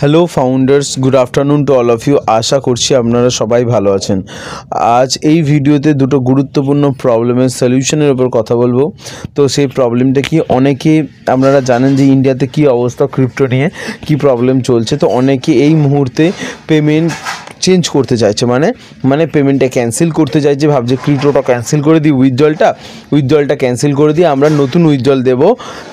hello founders good afternoon to all of you আশা করছি আপনারা সবাই ভালো আছেন আজ এই ভিডিওতে দুটো গুরুত্বপূর্ণ প্রবলেমের সলিউশনের ওপর কথা বলবো তো সেই প্রবলেমটা কি অনেকে আপনারা জানেন যে ইন্ডিয়াতে কি অবস্থা ক্রিপ্টো নিয়ে কি প্রবলেম চলছে তো অনেকে এই মুহূর্তে পেমেন্ট চেঞ্জ করতে চাইছে মানে মানে পেমেন্টটা ক্যান্সেল করতে চাইছে ভাবছে ক্রিপ্টোটা ক্যান্সেল করে দিই উইথড্রলটা উইথড্রলটা ক্যান্সেল করে দিয়ে আমরা নতুন উইথড্রল দেব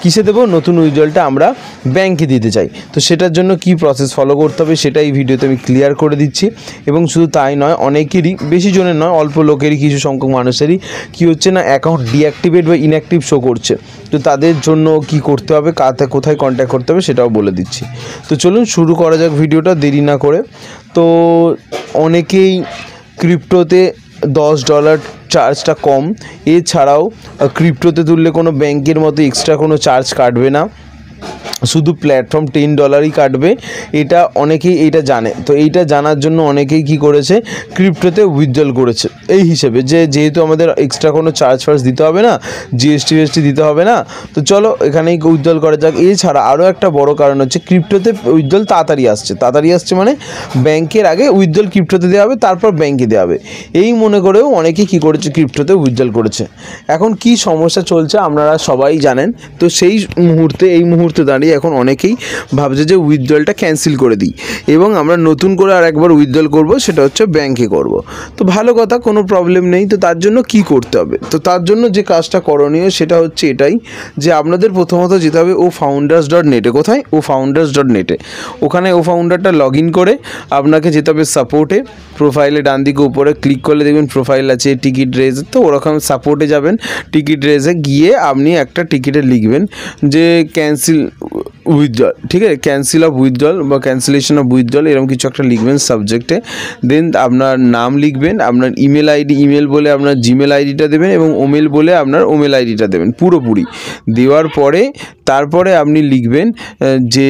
কিসে দেবো নতুন উইথড্রলটা আমরা ব্যাংকে দিতে চাই তো সেটার জন্য কি প্রসেস ফলো করতে হবে সেটা এই ভিডিওতে আমি ক্লিয়ার করে দিচ্ছি এবং শুধু তাই নয় অনেকেরই বেশি জনের নয় অল্প লোকেরই কিছু সংখ্যক মানুষেরই কি হচ্ছে না অ্যাকাউন্ট ডিঅ্যাক্টিভেট বা ইনঅ্যাক্টিভ শো করছে তো তাদের জন্য কি করতে হবে কাতে কোথায় কন্ট্যাক্ট করতে হবে সেটাও বলে দিচ্ছি তো চলুন শুরু করা যাক ভিডিওটা দেরি না করে তো অনেকেই ক্রিপ্টোতে দশ ডলার চার্জটা কম এছাড়াও ক্রিপ্টোতে তুললে কোনো ব্যাংকের মতো এক্সট্রা কোনো চার্জ কাটবে না শুধু প্ল্যাটফর্ম টেন ডলারই কাটবে এটা অনেকেই এটা জানে তো এইটা জানার জন্য অনেকেই কি করেছে ক্রিপ্টোতে উইথড্রল করেছে এই হিসেবে যে যেহেতু আমাদের এক্সট্রা কোনো চার্জ ফার্জ দিতে হবে না জিএসটি ফিএসটি দিতে হবে না তো চলো এখানেই উইথড্রল করা যাক এছাড়া আরও একটা বড় কারণ হচ্ছে ক্রিপ্টোতে উইথড্রল তাড়াতাড়ি আসছে তাড়াতাড়ি আসছে মানে ব্যাংকের আগে উইথড্রল ক্রিপ্টোতে দেওয়া হবে তারপর ব্যাঙ্কে দেওয়া হবে এই মনে করেও অনেকে কি করেছে ক্রিপ্টোতে উইথড্রল করেছে এখন কি সমস্যা চলছে আপনারা সবাই জানেন তো সেই মুহূর্তে এই মুহূর্তে দাঁড়িয়ে এখন অনেকেই ভাবছে যে উইথড্রলটা ক্যান্সেল করে দিই এবং আমরা নতুন করে আর একবার উইথড্রল করব সেটা হচ্ছে ব্যাংকে করব তো ভালো কথা কোনো প্রবলেম নেই তো তার জন্য কি করতে হবে তো তার জন্য যে কাজটা করণীয় সেটা হচ্ছে এটাই যে আপনাদের প্রথমত যেতে হবে ও ফাউন্ডার্স ডট নেটে কোথায় ও ফাউন্ডার্স ডট নেটে ওখানে ও ফাউন্ডারটা লগ ইন করে আপনাকে যেতে হবে সাপোর্টে প্রোফাইলে ডান দিকে উপরে ক্লিক করলে দেখবেন প্রোফাইল আছে টিকিট রেজ তো ওরকম সাপোর্টে যাবেন টিকিট রেজে গিয়ে আপনি একটা টিকিটে লিখবেন যে ক্যান্সেল উইথড্রল ঠিক আছে ক্যান্সেল অফ উইথড্রল বা ক্যান্সেলেশন অফ উইথড্রল এরকম কিছু একটা লিখবেন সাবজেক্টে দেন আপনার নাম লিখবেন আপনার ইমেল আইডি ইমেল বলে আপনার জিমেল আইডিটা দেবেন এবং ওমেল বলে আপনার ওমেল আইডিটা দেবেন পুরোপুরি দেওয়ার পরে তারপরে আপনি লিখবেন যে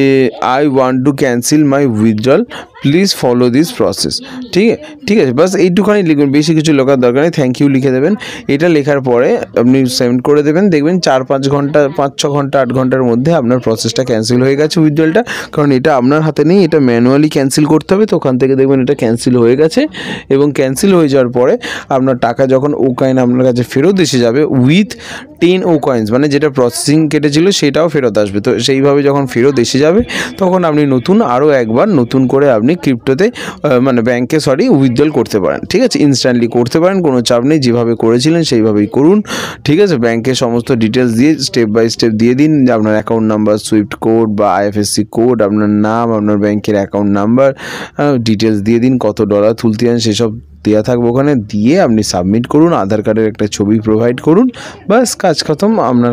I want to cancel my withdrawal please follow this process ঠিক আছে ঠিক আছে বাস এইটুখানি লিখবেন বেশি কিছু লেখার দরকার নেই থ্যাংক ইউ লিখে দেবেন এটা লেখার পরে আপনি সেন্ড করে দেবেন দেখবেন চার পাঁচ ঘন্টা পাঁচ ছ ঘন্টা আট ঘন্টার মধ্যে আপনার প্রসেসটা ক্যান্সেল হয়ে গেছে উইথড্রলটা কারণ এটা আপনার হাতে নেই এটা ম্যানুয়ালি ক্যান্সেল করতে হবে তো ওখান থেকে দেখবেন এটা ক্যান্সেল হয়ে গেছে এবং ক্যান্সেল হয়ে যাওয়ার পরে আপনার টাকা যখন ওকাইন আপনার কাছে ফেরত এসে যাবে উইথ টেন ও কয়েন্স মানে যেটা প্রসেসিং কেটেছিল সেটাও ফেরত আসবে তো সেইভাবে যখন ফেরত এসে যাবে তখন আপনি নতুন আরও একবার নতুন করে আপনি ক্রিপ্টোতে মানে ব্যাংকে সরি উইথড্রল করতে পারেন ঠিক আছে ইনস্ট্যান্টলি করতে পারেন কোনো চাপ নেই যেভাবে করেছিলেন সেইভাবেই করুন ঠিক আছে ব্যাংকে সমস্ত ডিটেলস দিয়ে স্টেপ বাই স্টেপ দিয়ে দিন আপনার অ্যাকাউন্ট নাম্বার সুইফট কোড বা আইএফএসসি কোড আপনার নাম আপনার ব্যাংকের অ্যাকাউন্ট নাম্বার ডিটেলস দিয়ে দিন কত ডলার তুলতে চান সেসব দেওয়া থাকবে ওখানে দিয়ে আপনি সাবমিট করুন আধার কার্ডের একটা ছবি প্রোভাইড করুন বাস কাজ খতম আপনার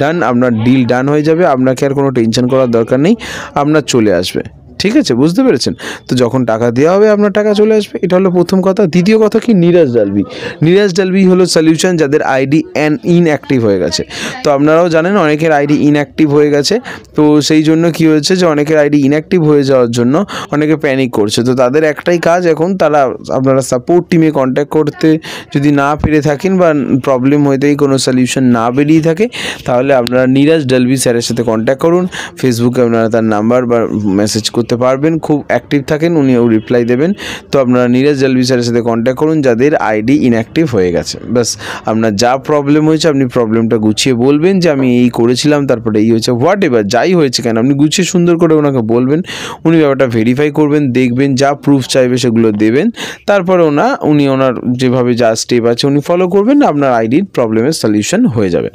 ডান আপনার ডিল ডান হয়ে যাবে আপনাকে আর কোনো টেনশন করার দরকার নেই আপনার চলে আসবে ঠিক আছে বুঝতে পেরেছেন তো যখন টাকা দেওয়া হবে আপনার টাকা চলে আসবে এটা হলো প্রথম কথা দ্বিতীয় কথা কি নিরাজ ডালবি নিরাজ ডালবি হলো সলিউশন যাদের আইডি অ্যান ইনঅ্যাক্টিভ হয়ে গেছে তো আপনারাও জানেন অনেকের আইডি ইনঅ্যাক্টিভ হয়ে গেছে তো সেই জন্য কি হয়েছে যে অনেকের আইডি ইনঅ্যাক্টিভ হয়ে যাওয়ার জন্য অনেকে প্যানিক করছে তো তাদের একটাই কাজ এখন তারা আপনারা সাপোর্ট টিমে কন্ট্যাক্ট করতে যদি না পেরে থাকেন বা প্রবলেম হয়েতেই কোনো সলিউশন না বেরিয়ে থাকে তাহলে আপনারা নিরাজ ডালবি স্যারের সাথে কন্ট্যাক্ট করুন ফেসবুকে আপনারা তার নাম্বার বা মেসেজ করতে করতে পারবেন খুব অ্যাক্টিভ থাকেন ও রিপ্লাই দেবেন তো আপনারা নীরজ জলবি স্যারের সাথে কন্ট্যাক্ট করুন যাদের আইডি ইনঅ্যাক্টিভ হয়ে গেছে ব্যাস আপনার যা প্রবলেম হয়েছে আপনি প্রবলেমটা গুছিয়ে বলবেন যে আমি এই করেছিলাম তারপরে এই হয়েছে হোয়াট এভার যাই হয়েছে কেন আপনি গুছিয়ে সুন্দর করে ওনাকে বলবেন উনি ব্যাপারটা ভেরিফাই করবেন দেখবেন যা প্রুফ চাইবে সেগুলো দেবেন তারপরে ওনা উনি ওনার যেভাবে যা স্টেপ আছে উনি ফলো করবেন আপনার আইডির প্রবলেমের সলিউশন হয়ে যাবে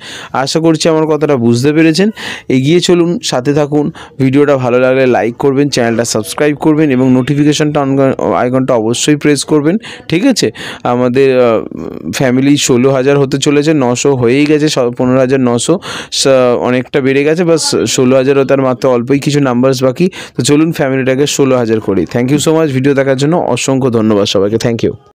আশা করছি আমার কথাটা বুঝতে পেরেছেন এগিয়ে চলুন সাথে থাকুন ভিডিওটা ভালো লাগলে লাইক করবেন চ্যানেল চ্যানেলটা সাবস্ক্রাইব করবেন এবং নোটিফিকেশানটা অন আইকনটা অবশ্যই প্রেস করবেন ঠিক আছে আমাদের ফ্যামিলি ষোলো হাজার হতে চলেছে নশো হয়েই গেছে পনেরো হাজার নশো অনেকটা বেড়ে গেছে বাস ষোলো হাজারও তার মাত্র অল্পই কিছু নাম্বারস বাকি তো চলুন ফ্যামিলিটাকে ষোলো হাজার করি thank you so much video দেখার জন্য অসংখ্য ধন্যবাদ সবাইকে থ্যাংক ইউ